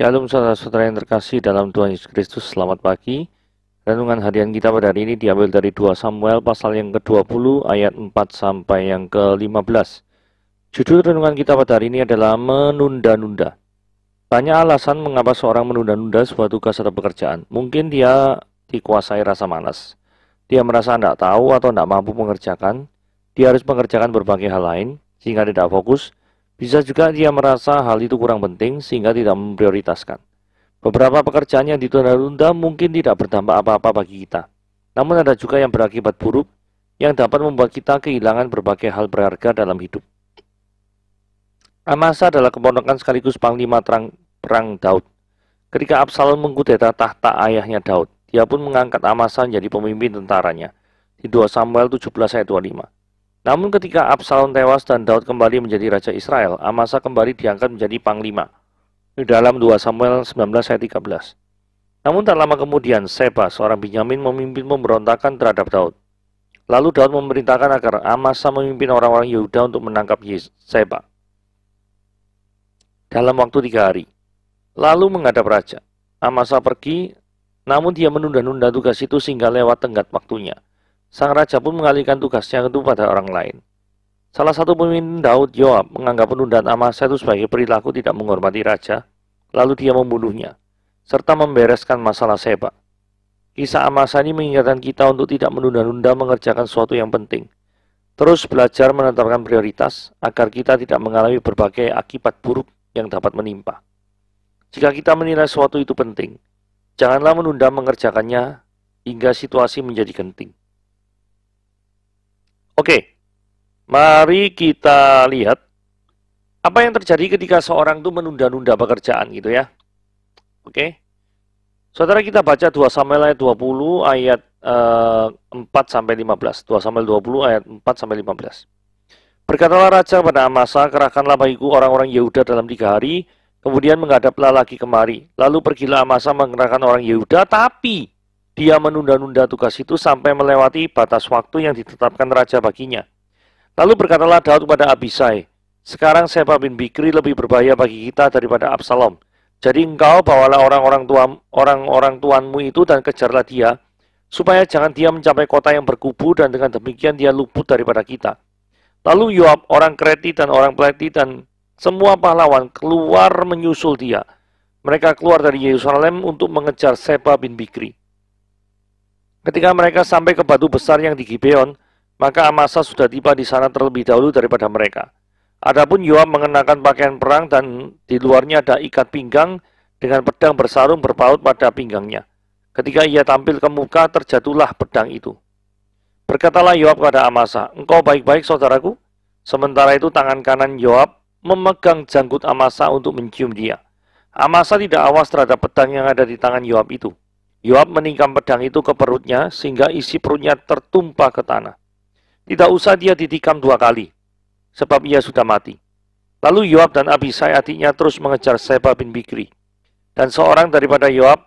Shalom saudara-saudara yang terkasih dalam Tuhan Yesus Kristus, selamat pagi. Renungan harian kita pada hari ini diambil dari 2 Samuel pasal yang ke-20 ayat 4 sampai yang ke-15. Judul renungan kita pada hari ini adalah menunda-nunda. Banyak alasan mengapa seorang menunda-nunda sebuah tugas atau pekerjaan. Mungkin dia dikuasai rasa malas. Dia merasa tidak tahu atau tidak mampu mengerjakan. Dia harus mengerjakan berbagai hal lain sehingga tidak fokus bisa juga dia merasa hal itu kurang penting sehingga tidak memprioritaskan. Beberapa pekerjaan yang ditunda-tunda mungkin tidak berdampak apa-apa bagi kita. Namun ada juga yang berakibat buruk yang dapat membuat kita kehilangan berbagai hal berharga dalam hidup. Amasa adalah keponakan sekaligus panglima terang, perang Daud. Ketika Absalom mengkudeta tahta ayahnya Daud, dia pun mengangkat Amasa menjadi pemimpin tentaranya. Di 2 Samuel 17 ayat 25. Namun ketika Absalom tewas dan Daud kembali menjadi Raja Israel, Amasa kembali diangkat menjadi Panglima. Di dalam 2 Samuel 19 ayat 13. Namun tak lama kemudian, Seba, seorang Benyamin memimpin pemberontakan terhadap Daud. Lalu Daud memerintahkan agar Amasa memimpin orang-orang Yehuda untuk menangkap Seba. Dalam waktu tiga hari, lalu menghadap raja. Amasa pergi, namun dia menunda-nunda tugas itu sehingga lewat tenggat waktunya. Sang raja pun mengalihkan tugasnya itu pada orang lain. Salah satu pemimpin Daud, Yoab, menganggap penundaan Amasa itu sebagai perilaku tidak menghormati raja, lalu dia membunuhnya, serta membereskan masalah Seba. Kisah Amasa ini mengingatkan kita untuk tidak menunda-nunda mengerjakan sesuatu yang penting. Terus belajar menetapkan prioritas agar kita tidak mengalami berbagai akibat buruk yang dapat menimpa. Jika kita menilai sesuatu itu penting, janganlah menunda mengerjakannya hingga situasi menjadi genting. Oke, mari kita lihat apa yang terjadi ketika seorang itu menunda-nunda pekerjaan gitu ya. Oke. Saudara kita baca 2 Samuel ayat 20 ayat eh, 4 sampai 15. 2 Samuel 20 ayat 4 sampai 15. Berkatalah raja pada Amasa, kerahkanlah bagiku orang-orang Yehuda dalam tiga hari, kemudian menghadaplah lagi kemari. Lalu pergilah Amasa mengerahkan orang Yehuda, tapi dia menunda-nunda tugas itu sampai melewati batas waktu yang ditetapkan raja baginya. Lalu berkatalah Daud kepada Abisai, Sekarang Seba bin Bikri lebih berbahaya bagi kita daripada Absalom. Jadi engkau bawalah orang-orang tua orang-orang tuanmu itu dan kejarlah dia, supaya jangan dia mencapai kota yang berkubu dan dengan demikian dia luput daripada kita. Lalu Yoab, orang Kreti dan orang Pleti dan semua pahlawan keluar menyusul dia. Mereka keluar dari Yerusalem untuk mengejar Seba bin Bikri. Ketika mereka sampai ke batu besar yang di Gibeon, maka Amasa sudah tiba di sana terlebih dahulu daripada mereka. Adapun Yoab mengenakan pakaian perang dan di luarnya ada ikat pinggang dengan pedang bersarung berpaut pada pinggangnya. Ketika ia tampil ke muka, terjatuhlah pedang itu. Berkatalah Yoab kepada Amasa, Engkau baik-baik saudaraku? Sementara itu tangan kanan Yoab memegang janggut Amasa untuk mencium dia. Amasa tidak awas terhadap pedang yang ada di tangan Yoab itu. Yoab meningkam pedang itu ke perutnya sehingga isi perutnya tertumpah ke tanah. Tidak usah dia ditikam dua kali, sebab ia sudah mati. Lalu Yoab dan Abisai adiknya terus mengejar Seba bin Bikri. Dan seorang daripada Yoab,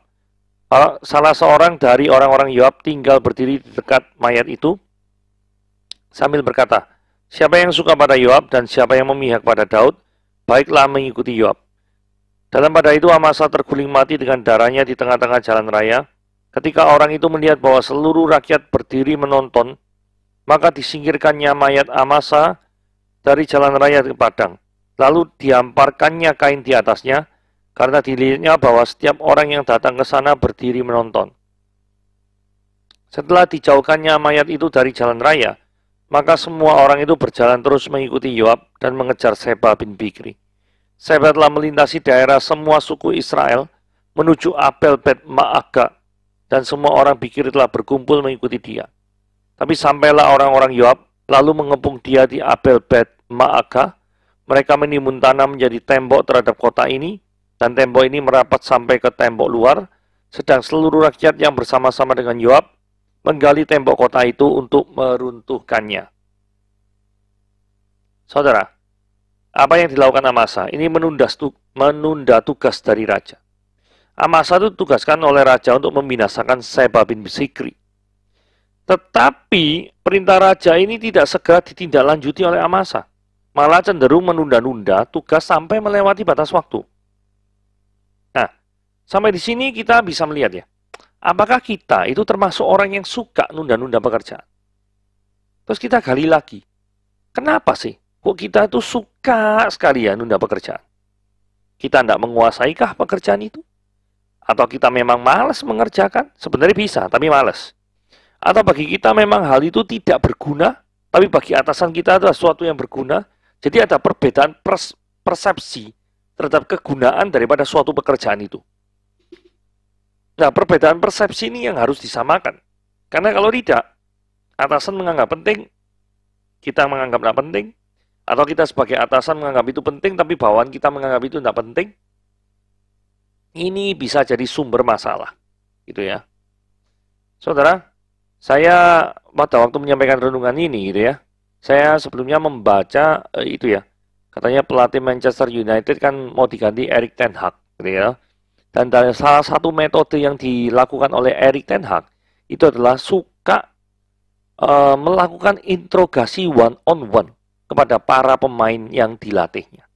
salah seorang dari orang-orang Yoab tinggal berdiri di dekat mayat itu sambil berkata, Siapa yang suka pada Yoab dan siapa yang memihak pada Daud, baiklah mengikuti Yoab. Dalam pada itu Amasa terguling mati dengan darahnya di tengah-tengah jalan raya. Ketika orang itu melihat bahwa seluruh rakyat berdiri menonton, maka disingkirkannya mayat Amasa dari jalan raya ke padang. Lalu diamparkannya kain di atasnya, karena dilihatnya bahwa setiap orang yang datang ke sana berdiri menonton. Setelah dijauhkannya mayat itu dari jalan raya, maka semua orang itu berjalan terus mengikuti Yoab dan mengejar Seba bin Bikri saya telah melintasi daerah semua suku Israel menuju Abel Bet Ma'aka dan semua orang pikir telah berkumpul mengikuti dia. Tapi sampailah orang-orang Yoab lalu mengepung dia di Abel Bet Ma'aka. Mereka menimbun tanah menjadi tembok terhadap kota ini dan tembok ini merapat sampai ke tembok luar sedang seluruh rakyat yang bersama-sama dengan Yoab menggali tembok kota itu untuk meruntuhkannya. Saudara, apa yang dilakukan Amasa? Ini menunda, menunda tugas dari raja. Amasa itu tugaskan oleh raja untuk membinasakan Seba bin Sikri. Tetapi perintah raja ini tidak segera ditindaklanjuti oleh Amasa. Malah cenderung menunda-nunda tugas sampai melewati batas waktu. Nah, sampai di sini kita bisa melihat ya. Apakah kita itu termasuk orang yang suka nunda-nunda pekerjaan? Terus kita gali lagi. Kenapa sih Kok kita itu suka sekali ya nunda pekerjaan? Kita tidak menguasaikah pekerjaan itu? Atau kita memang males mengerjakan? Sebenarnya bisa, tapi males. Atau bagi kita memang hal itu tidak berguna, tapi bagi atasan kita adalah sesuatu yang berguna. Jadi ada perbedaan pers persepsi terhadap kegunaan daripada suatu pekerjaan itu. Nah, perbedaan persepsi ini yang harus disamakan. Karena kalau tidak, atasan menganggap penting, kita menganggap tidak penting, atau kita sebagai atasan menganggap itu penting, tapi bawahan kita menganggap itu tidak penting? Ini bisa jadi sumber masalah. Gitu ya. Saudara, saya pada waktu menyampaikan renungan ini gitu ya, saya sebelumnya membaca eh, itu ya, katanya pelatih Manchester United kan mau diganti Erik Ten Hag gitu ya. Dan dari salah satu metode yang dilakukan oleh Erik Ten Hag itu adalah suka eh, melakukan interogasi one on one kepada para pemain yang dilatihnya.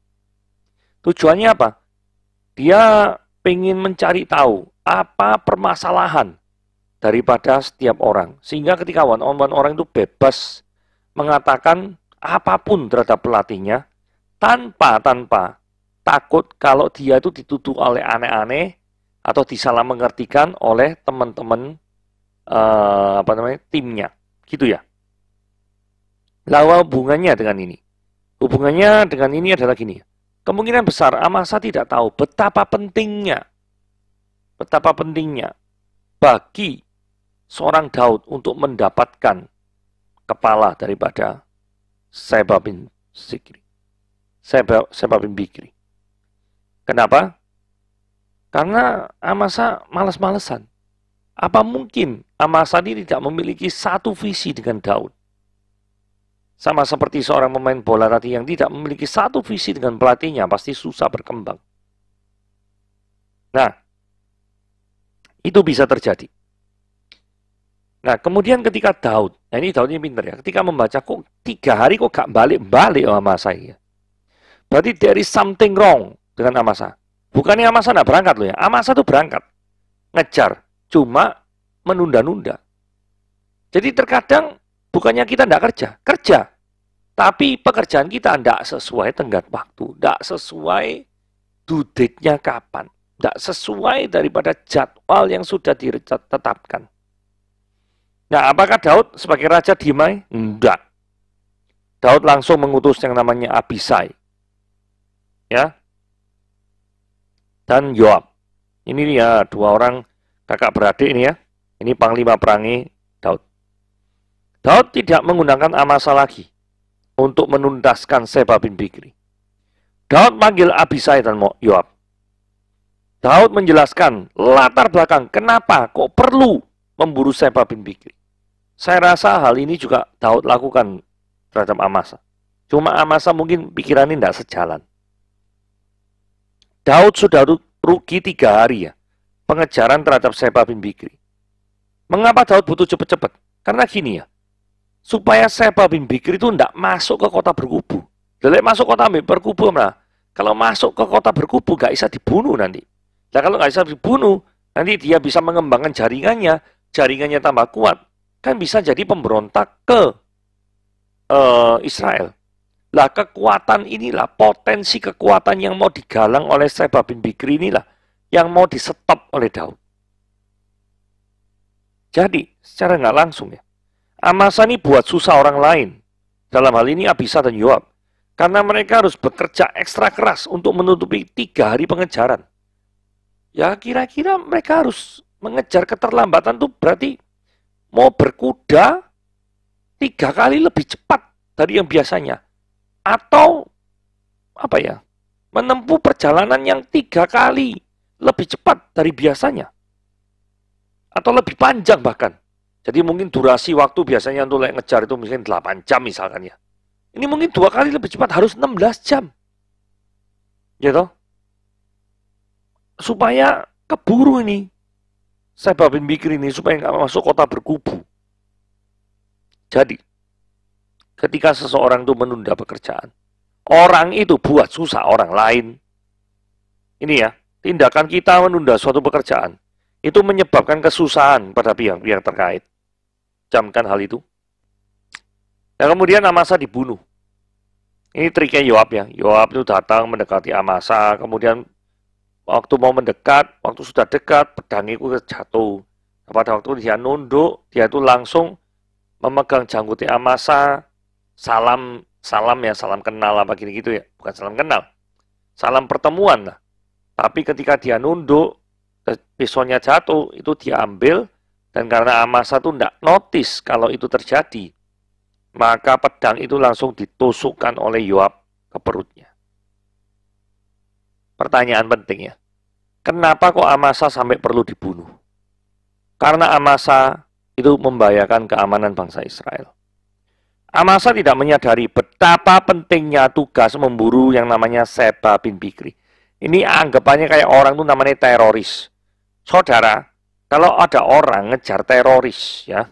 Tujuannya apa? Dia ingin mencari tahu apa permasalahan daripada setiap orang. Sehingga ketika wan on orang itu bebas mengatakan apapun terhadap pelatihnya tanpa-tanpa takut kalau dia itu dituduh oleh aneh-aneh atau disalah mengertikan oleh teman-teman uh, apa namanya timnya. Gitu ya. Lawa hubungannya dengan ini? Hubungannya dengan ini adalah gini. Kemungkinan besar Amasa tidak tahu betapa pentingnya, betapa pentingnya bagi seorang Daud untuk mendapatkan kepala daripada Seba bin Sikri. Seba, Seba bin Bikri. Kenapa? Karena Amasa malas-malesan. Apa mungkin Amasa ini tidak memiliki satu visi dengan Daud? Sama seperti seorang pemain bola tadi yang tidak memiliki satu visi dengan pelatihnya, pasti susah berkembang. Nah, itu bisa terjadi. Nah, kemudian ketika Daud, nah ini Daud ini pinter ya, ketika membaca kok tiga hari kok gak balik-balik Amasa ya. Berarti there is something wrong dengan Amasa. Bukannya Amasa gak berangkat loh ya, Amasa tuh berangkat. Ngejar, cuma menunda-nunda. Jadi terkadang Bukannya kita tidak kerja, kerja. Tapi pekerjaan kita tidak sesuai tenggat waktu, tidak sesuai dudiknya kapan, tidak sesuai daripada jadwal yang sudah ditetapkan. Nah, apakah Daud sebagai raja dimai? Tidak. Daud langsung mengutus yang namanya Abisai. Ya. Dan Yoab. Ini ya dua orang kakak beradik ini ya. Ini panglima perangi Daud tidak menggunakan Amasa lagi untuk menuntaskan Seba bin Bikri. Daud panggil Abisai dan Yoab. Daud menjelaskan latar belakang kenapa kok perlu memburu Seba bin Bikri. Saya rasa hal ini juga Daud lakukan terhadap Amasa. Cuma Amasa mungkin pikirannya tidak sejalan. Daud sudah rugi tiga hari ya, pengejaran terhadap Seba bin Bikri. Mengapa Daud butuh cepat-cepat? Karena gini ya, supaya Seba bin Bikir itu tidak masuk ke kota berkubu. Jelek masuk kota berkubu, nah. Kalau masuk ke kota berkubu, gak bisa dibunuh nanti. Nah, kalau gak bisa dibunuh, nanti dia bisa mengembangkan jaringannya, jaringannya tambah kuat, kan bisa jadi pemberontak ke uh, Israel. Lah kekuatan inilah, potensi kekuatan yang mau digalang oleh Seba bin Bikri inilah, yang mau disetop oleh Daud. Jadi, secara nggak langsung ya, Amasa ini buat susah orang lain. Dalam hal ini Abisa dan Yoab. Karena mereka harus bekerja ekstra keras untuk menutupi tiga hari pengejaran. Ya kira-kira mereka harus mengejar keterlambatan itu berarti mau berkuda tiga kali lebih cepat dari yang biasanya. Atau apa ya menempuh perjalanan yang tiga kali lebih cepat dari biasanya. Atau lebih panjang bahkan. Jadi mungkin durasi waktu biasanya untuk like ngejar itu mungkin 8 jam misalkan ya. Ini mungkin dua kali lebih cepat harus 16 jam. Gitu. Supaya keburu ini. Saya babin pikir ini supaya nggak masuk kota berkubu. Jadi, ketika seseorang itu menunda pekerjaan, orang itu buat susah orang lain. Ini ya, tindakan kita menunda suatu pekerjaan itu menyebabkan kesusahan pada pihak-pihak terkait. jamkan hal itu. Nah kemudian Amasa dibunuh. Ini triknya Yoab ya. Yoab itu datang mendekati Amasa, kemudian waktu mau mendekat, waktu sudah dekat, pedang itu jatuh. Pada waktu dia nunduk, dia itu langsung memegang janggut Amasa, salam salam ya, salam kenal apa gini gitu ya. Bukan salam kenal, salam pertemuan lah. Tapi ketika dia nunduk, pisaunya eh, jatuh, itu diambil, dan karena Amasa itu tidak notice kalau itu terjadi, maka pedang itu langsung ditusukkan oleh Yoab ke perutnya. Pertanyaan pentingnya, kenapa kok Amasa sampai perlu dibunuh? Karena Amasa itu membahayakan keamanan bangsa Israel. Amasa tidak menyadari betapa pentingnya tugas memburu yang namanya Seba bin Bikri. Ini anggapannya kayak orang itu namanya teroris. Saudara, kalau ada orang ngejar teroris, ya,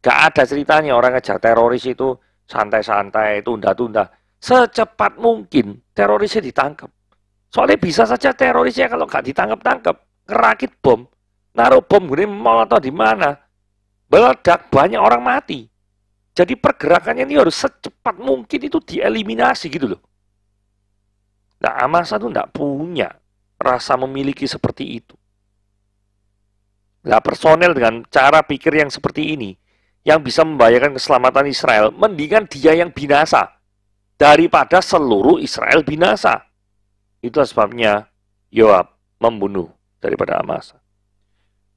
gak ada ceritanya orang ngejar teroris itu santai-santai, tunda-tunda. Secepat mungkin terorisnya ditangkap. Soalnya bisa saja terorisnya kalau gak ditangkap-tangkap, ngerakit bom, naruh bom gini mal atau di mana, meledak banyak orang mati. Jadi pergerakannya ini harus secepat mungkin itu dieliminasi gitu loh. Nah, Amasa itu tidak punya rasa memiliki seperti itu. Nah, personel dengan cara pikir yang seperti ini, yang bisa membahayakan keselamatan Israel, mendingan dia yang binasa daripada seluruh Israel binasa. itu sebabnya Yoab membunuh daripada Amasa.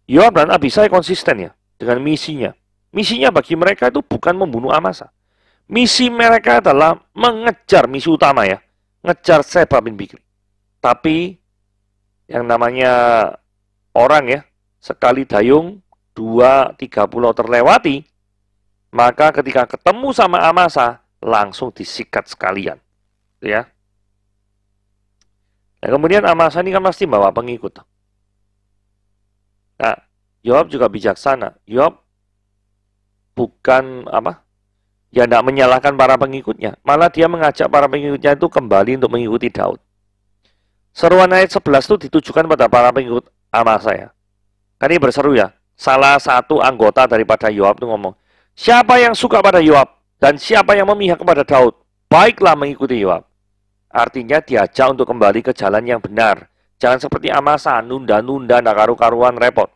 Yoab dan Abisai konsisten ya dengan misinya. Misinya bagi mereka itu bukan membunuh Amasa. Misi mereka adalah mengejar misi utama ya, ngejar Seba bin Bikri. Tapi yang namanya orang ya, sekali dayung dua tiga pulau terlewati, maka ketika ketemu sama Amasa langsung disikat sekalian, ya. Nah, kemudian Amasa ini kan pasti bawa pengikut. Nah, Yoab juga bijaksana. Yoab bukan apa? Ya tidak menyalahkan para pengikutnya. Malah dia mengajak para pengikutnya itu kembali untuk mengikuti Daud. Seruan ayat 11 itu ditujukan pada para pengikut Amasa ya. Kan ini berseru ya. Salah satu anggota daripada Yoab itu ngomong, siapa yang suka pada Yoab dan siapa yang memihak kepada Daud, baiklah mengikuti Yoab. Artinya diajak untuk kembali ke jalan yang benar. Jangan seperti Amasa, nunda-nunda, ndak karu-karuan, repot.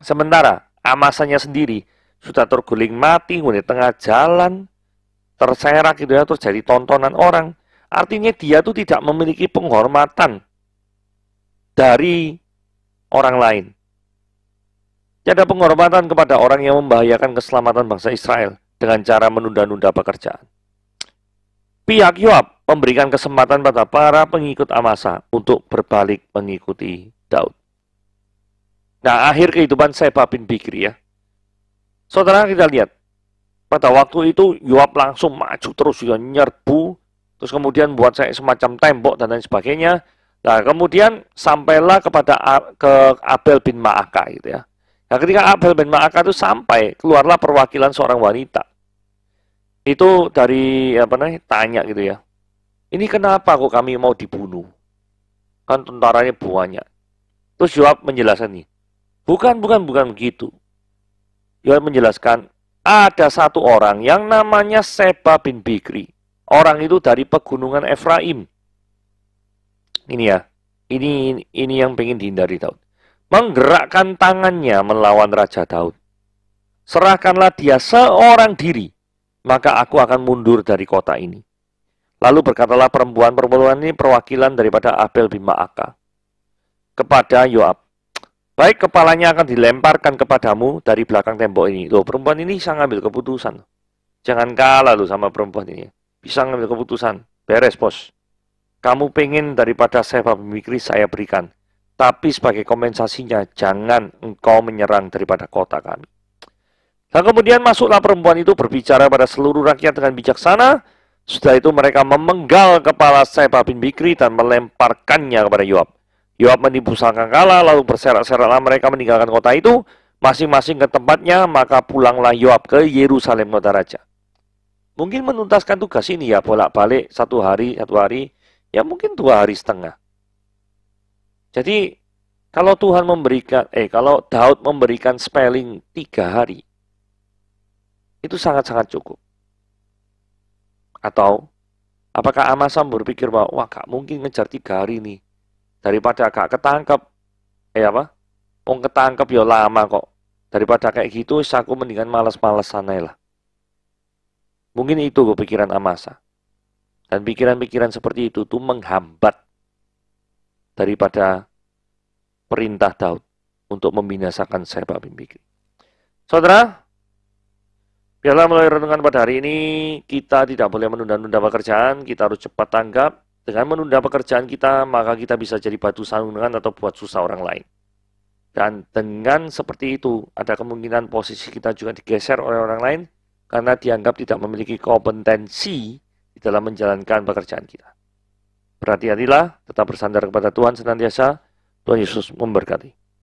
Sementara Amasanya sendiri sudah terguling mati, di tengah jalan, terserak gitu ya, terus tontonan orang. Artinya dia tuh tidak memiliki penghormatan dari orang lain. Tiada penghormatan kepada orang yang membahayakan keselamatan bangsa Israel dengan cara menunda-nunda pekerjaan. Pihak Yoab memberikan kesempatan pada para pengikut Amasa untuk berbalik mengikuti Daud. Nah, akhir kehidupan Seba bin Bikri ya. Saudara kita lihat, pada waktu itu Yoab langsung maju terus, dia nyerbu, terus kemudian buat saya semacam tembok dan lain sebagainya, Nah, kemudian sampailah kepada ke Abel bin Ma'aka gitu ya. Nah, ketika Abel bin Ma'aka itu sampai, keluarlah perwakilan seorang wanita. Itu dari apa namanya? tanya gitu ya. Ini kenapa kok kami mau dibunuh? Kan tentaranya banyak. Terus jawab menjelaskan nih. Bukan, bukan, bukan begitu. Yoab menjelaskan, ada satu orang yang namanya Seba bin Bikri. Orang itu dari pegunungan Efraim ini ya. Ini ini yang pengen dihindari Daud. Menggerakkan tangannya melawan Raja Daud. Serahkanlah dia seorang diri, maka aku akan mundur dari kota ini. Lalu berkatalah perempuan-perempuan ini perwakilan daripada Abel bin Ma'aka kepada Yoab. Baik kepalanya akan dilemparkan kepadamu dari belakang tembok ini. Loh, perempuan ini bisa ngambil keputusan. Jangan kalah loh sama perempuan ini. Bisa ngambil keputusan. Beres, bos. Kamu pengen daripada saya pemikir saya berikan. Tapi sebagai kompensasinya, jangan engkau menyerang daripada kota kami. Dan kemudian masuklah perempuan itu berbicara pada seluruh rakyat dengan bijaksana. Setelah itu mereka memenggal kepala Seba bin Bikri dan melemparkannya kepada Yoab. Yoab menipu sangkakala, lalu berserak-seraklah mereka meninggalkan kota itu masing-masing ke tempatnya, maka pulanglah Yoab ke Yerusalem kota raja. Mungkin menuntaskan tugas ini ya bolak-balik satu hari satu hari Ya mungkin dua hari setengah. Jadi kalau Tuhan memberikan, eh kalau Daud memberikan spelling tiga hari, itu sangat-sangat cukup. Atau apakah Amasa berpikir bahwa wah kak mungkin ngejar tiga hari nih daripada kak ketangkep, eh apa? oh, ketangkep ya lama kok. Daripada kayak gitu, aku mendingan malas sana lah. Mungkin itu kepikiran Amasa. Dan pikiran-pikiran seperti itu tuh menghambat daripada perintah Daud untuk membinasakan sepak pimpinan. Saudara, biarlah melalui renungan pada hari ini, kita tidak boleh menunda-nunda pekerjaan, kita harus cepat tanggap. Dengan menunda pekerjaan kita, maka kita bisa jadi batu sandungan atau buat susah orang lain. Dan dengan seperti itu, ada kemungkinan posisi kita juga digeser oleh orang lain karena dianggap tidak memiliki kompetensi di dalam menjalankan pekerjaan kita. Berhati-hatilah, tetap bersandar kepada Tuhan senantiasa. Tuhan Yesus memberkati.